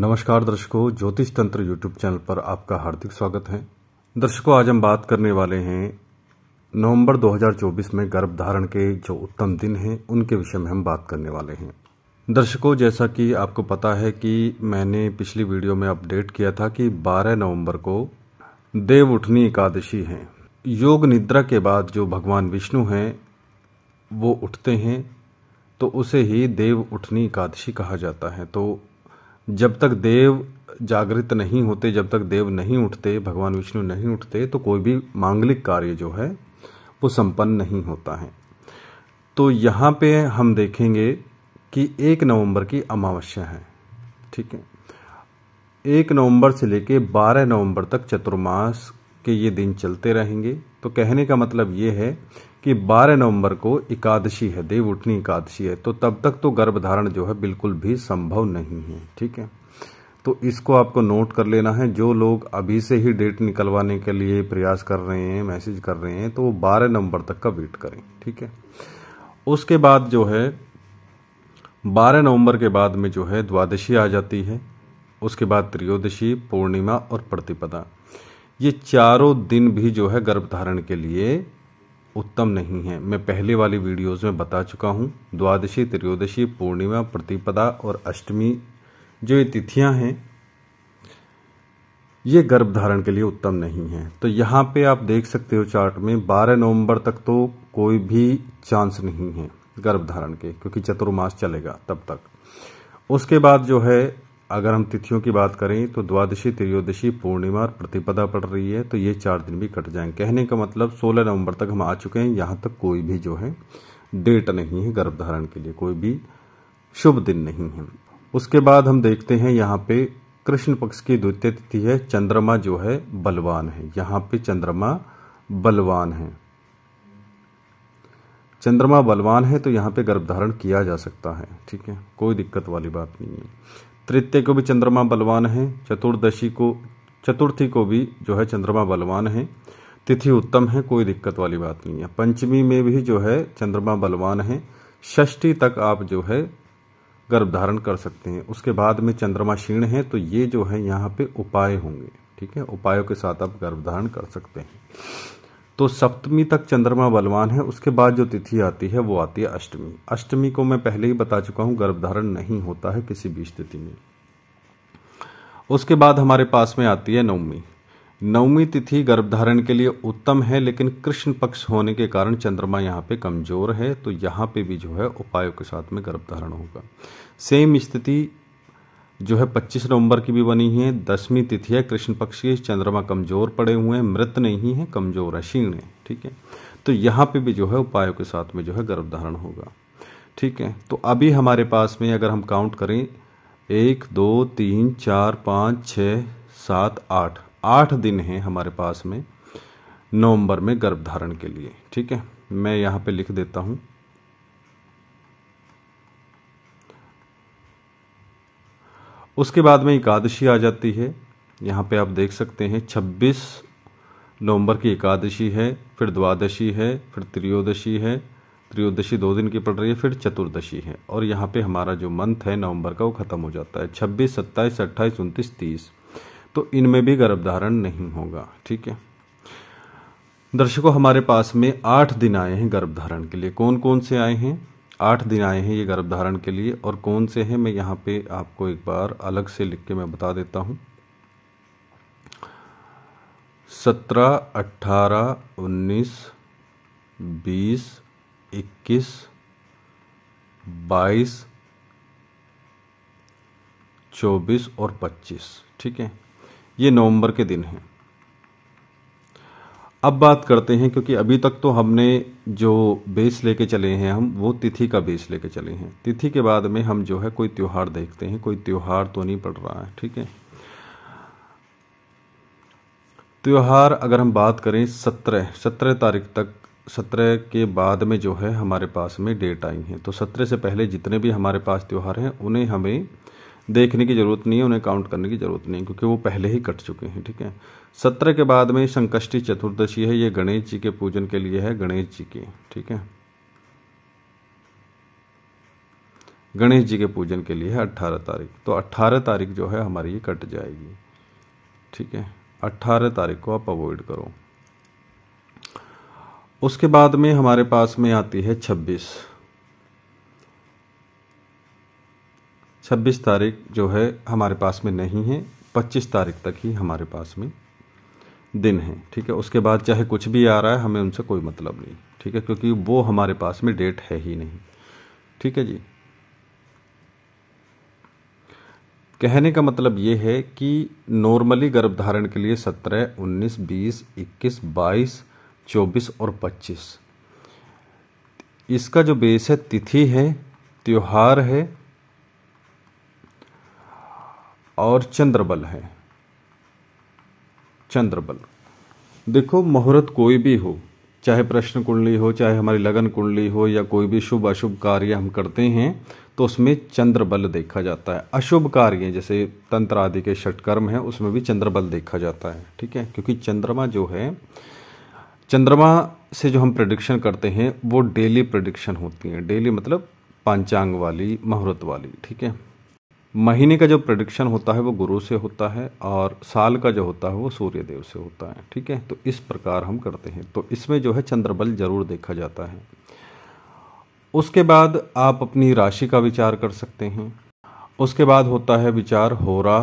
नमस्कार दर्शकों ज्योतिष तंत्र यूट्यूब चैनल पर आपका हार्दिक स्वागत है दर्शकों आज हम बात करने वाले हैं नवंबर 2024 में गर्भधारण के जो उत्तम दिन हैं उनके विषय में हम बात करने वाले हैं दर्शकों जैसा कि आपको पता है कि मैंने पिछली वीडियो में अपडेट किया था कि 12 नवंबर को देव उठनी एकादशी है योग निद्रा के बाद जो भगवान विष्णु हैं वो उठते हैं तो उसे ही देव उठनी एकादशी कहा जाता है तो जब तक देव जागृत नहीं होते जब तक देव नहीं उठते भगवान विष्णु नहीं उठते तो कोई भी मांगलिक कार्य जो है वो संपन्न नहीं होता है तो यहाँ पे हम देखेंगे कि एक नवंबर की अमावस्या है ठीक है एक नवंबर से लेके बारह नवंबर तक चतुर्मास के ये दिन चलते रहेंगे तो कहने का मतलब ये है कि 12 नवंबर को एकादशी है देव उठनी एकादशी है तो तब तक तो गर्भधारण जो है बिल्कुल भी संभव नहीं है ठीक है तो इसको आपको नोट कर लेना है जो लोग अभी से ही डेट निकलवाने के लिए प्रयास कर रहे हैं मैसेज कर रहे हैं तो वो बारह नवंबर तक का वेट करें ठीक है उसके बाद जो है बारह नवंबर के बाद में जो है द्वादशी आ जाती है उसके बाद त्रियोदशी पूर्णिमा और प्रतिपदा ये चारों दिन भी जो है गर्भधारण के लिए उत्तम नहीं है मैं पहले वाली वीडियोस में बता चुका हूँ द्वादशी त्रयोदशी पूर्णिमा प्रतिपदा और अष्टमी जो ये तिथियाँ हैं ये गर्भ धारण के लिए उत्तम नहीं है तो यहाँ पे आप देख सकते हो चार्ट में 12 नवंबर तक तो कोई भी चांस नहीं है गर्भ धारण के क्योंकि चतुर्मास चलेगा तब तक उसके बाद जो है अगर हम तिथियों की बात करें तो द्वादशी त्रयोदशी पूर्णिमा और प्रतिपदा पड़ रही है तो ये चार दिन भी कट जाएंगे कहने का मतलब 16 नवंबर तक हम आ चुके हैं यहाँ तक कोई भी जो है डेट नहीं है गर्भधारण के लिए कोई भी शुभ दिन नहीं है उसके बाद हम देखते हैं यहाँ पे कृष्ण पक्ष की द्वितीय तिथि है चंद्रमा जो है बलवान है यहाँ पे चंद्रमा बलवान है चंद्रमा बलवान है तो यहाँ पे गर्भधारण किया जा सकता है ठीक है कोई दिक्कत वाली बात नहीं है तृतीय को भी चंद्रमा बलवान है चतुर्दशी को चतुर्थी को भी जो है चंद्रमा बलवान है तिथि उत्तम है कोई दिक्कत वाली बात नहीं है पंचमी में भी जो है चंद्रमा बलवान है षष्ठी तक आप जो है गर्भ धारण कर सकते हैं उसके बाद में चंद्रमा क्षीण है तो ये जो है यहाँ पे उपाय होंगे ठीक है उपायों के साथ आप गर्भ धारण कर सकते हैं तो सप्तमी तक चंद्रमा बलवान है उसके बाद जो तिथि आती है वो आती है अष्टमी अष्टमी को मैं पहले ही बता चुका हूं गर्भधारण नहीं होता है किसी भी स्थिति में उसके बाद हमारे पास में आती है नवमी नवमी तिथि गर्भधारण के लिए उत्तम है लेकिन कृष्ण पक्ष होने के कारण चंद्रमा यहाँ पे कमजोर है तो यहाँ पे भी जो है उपायों के साथ में गर्भधारण होगा सेम स्थिति जो है 25 नवंबर की भी बनी है दसवीं तिथि है कृष्ण पक्ष की चंद्रमा कमजोर पड़े हुए हैं मृत नहीं है कमजोर है क्षीण है ठीक है तो यहाँ पे भी जो है उपायों के साथ में जो है गर्भधारण होगा ठीक है तो अभी हमारे पास में अगर हम काउंट करें एक दो तीन चार पाँच छ सात आठ आठ दिन हैं हमारे पास में नवंबर में गर्भधारण के लिए ठीक है मैं यहाँ पे लिख देता हूँ उसके बाद में एकादशी आ जाती है यहाँ पे आप देख सकते हैं 26 नवंबर की एकादशी है फिर द्वादशी है फिर त्रियोदशी है त्रियोदशी दो दिन की पड़ रही है फिर चतुर्दशी है और यहाँ पे हमारा जो मंथ है नवंबर का वो ख़त्म हो जाता है 26, 27, 28, 29, 30 तो इनमें भी गर्भधारण नहीं होगा ठीक है दर्शकों हमारे पास में आठ दिन आए हैं गर्भधारण के लिए कौन कौन से आए हैं आठ दिन आए हैं ये गर्भधारण के लिए और कौन से हैं मैं यहाँ पे आपको एक बार अलग से लिख के मैं बता देता हूँ सत्रह अट्ठारह उन्नीस बीस इक्कीस बाईस चौबीस और पच्चीस ठीक है ये नवंबर के दिन हैं अब बात करते हैं क्योंकि अभी तक तो हमने जो बेस लेके चले हैं हम वो तिथि का बेस लेके चले हैं तिथि के बाद में हम जो है कोई त्यौहार देखते हैं कोई त्यौहार तो नहीं पड़ रहा है ठीक है त्यौहार अगर हम बात करें सत्रह सत्रह तारीख तक सत्रह के बाद में जो है हमारे पास में डेट आई है तो सत्रह से पहले जितने भी हमारे पास त्यौहार हैं उन्हें हमें देखने की ज़रूरत नहीं है उन्हें काउंट करने की ज़रूरत नहीं है क्योंकि वो पहले ही कट चुके हैं ठीक है सत्रह के बाद में संकष्टी चतुर्दशी है ये गणेश जी के पूजन के लिए है गणेश जी की ठीक है गणेश जी के पूजन के लिए है अट्ठारह तारीख तो अट्ठारह तारीख जो है हमारी ये कट जाएगी ठीक है अट्ठारह तारीख को आप अवॉइड करो उसके बाद में हमारे पास में आती है छब्बीस छब्बीस तारीख जो है हमारे पास में नहीं है पच्चीस तारीख तक ही हमारे पास में दिन है ठीक है उसके बाद चाहे कुछ भी आ रहा है हमें उनसे कोई मतलब नहीं ठीक है क्योंकि वो हमारे पास में डेट है ही नहीं ठीक है जी कहने का मतलब ये है कि नॉर्मली गर्भधारण के लिए 17, 19, 20, 21, 22, 24 और 25 इसका जो बेस है तिथि है त्यौहार है और चंद्रबल है चंद्रबल देखो मुहूर्त कोई भी हो चाहे प्रश्न कुंडली हो चाहे हमारी लगन कुंडली हो या कोई भी शुभ अशुभ कार्य हम करते हैं तो उसमें चंद्रबल देखा जाता है अशुभ कार्य जैसे तंत्र आदि के षटकर्म हैं उसमें भी चंद्रबल देखा जाता है ठीक है क्योंकि चंद्रमा जो है चंद्रमा से जो हम प्रडिक्शन करते हैं वो डेली प्रडिक्शन होती हैं डेली मतलब पंचांग वाली मुहूर्त वाली ठीक है महीने का जो प्रडिक्शन होता है वो गुरु से होता है और साल का जो होता है वो सूर्य देव से होता है ठीक है तो इस प्रकार हम करते हैं तो इसमें जो है चंद्रबल जरूर देखा जाता है उसके बाद आप अपनी राशि का विचार कर सकते हैं उसके बाद होता है विचार होरा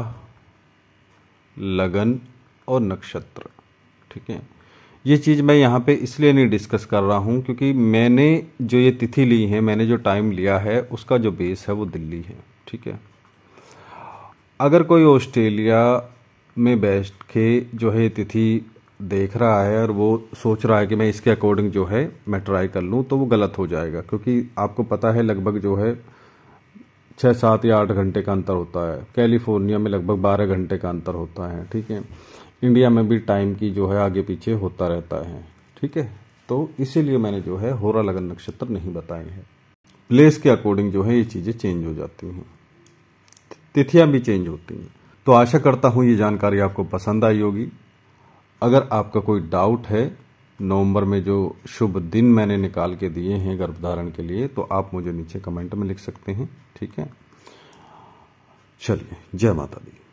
लगन और नक्षत्र ठीक है ये चीज़ मैं यहाँ पे इसलिए नहीं डिस्कस कर रहा हूँ क्योंकि मैंने जो ये तिथि ली है मैंने जो टाइम लिया है उसका जो बेस है वो दिल्ली है ठीक है अगर कोई ऑस्ट्रेलिया में बैठ के जो है तिथि देख रहा है और वो सोच रहा है कि मैं इसके अकॉर्डिंग जो है मैं ट्राई कर लूँ तो वो गलत हो जाएगा क्योंकि आपको पता है लगभग जो है छः सात या आठ घंटे का अंतर होता है कैलिफोर्निया में लगभग बारह घंटे का अंतर होता है ठीक है इंडिया में भी टाइम की जो है आगे पीछे होता रहता है ठीक है तो इसीलिए मैंने जो है होरा लगन नक्षत्र नहीं बताए हैं प्लेस के अकॉर्डिंग जो है ये चीज़ें चेंज हो जाती हैं तिथियां भी चेंज होती हैं तो आशा करता हूं ये जानकारी आपको पसंद आई होगी अगर आपका कोई डाउट है नवंबर में जो शुभ दिन मैंने निकाल के दिए हैं गर्भधारण के लिए तो आप मुझे नीचे कमेंट में लिख सकते हैं ठीक है चलिए जय माता दी